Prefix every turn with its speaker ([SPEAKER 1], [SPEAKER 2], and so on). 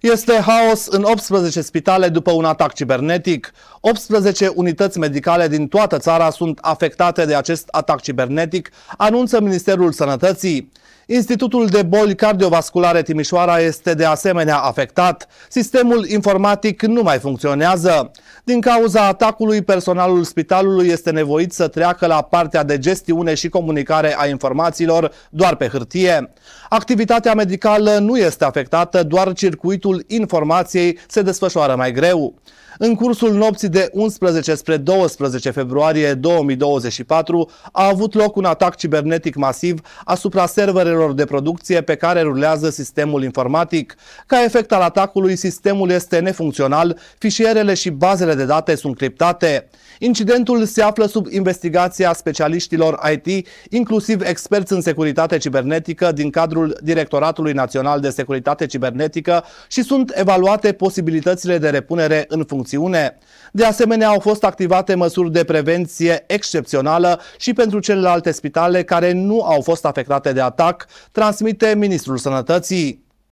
[SPEAKER 1] Este haos în 18 spitale după un atac cibernetic. 18 unități medicale din toată țara sunt afectate de acest atac cibernetic, anunță Ministerul Sănătății. Institutul de boli cardiovasculare Timișoara este de asemenea afectat. Sistemul informatic nu mai funcționează. Din cauza atacului, personalul spitalului este nevoit să treacă la partea de gestiune și comunicare a informațiilor doar pe hârtie. Activitatea medicală nu este afectată, doar circuitul informației se desfășoară mai greu. În cursul nopții de 11 spre 12 februarie 2024 a avut loc un atac cibernetic masiv asupra serverelor proceselor de producție pe care rulează sistemul informatic. Ca efect al atacului, sistemul este nefuncțional, fișierele și bazele de date sunt criptate. Incidentul se află sub investigația specialiștilor IT, inclusiv experți în securitate cibernetică din cadrul Directoratului Național de Securitate Cibernetică și sunt evaluate posibilitățile de repunere în funcțiune. De asemenea, au fost activate măsuri de prevenție excepțională și pentru celelalte spitale care nu au fost afectate de atac, transmite Ministrul Sănătății.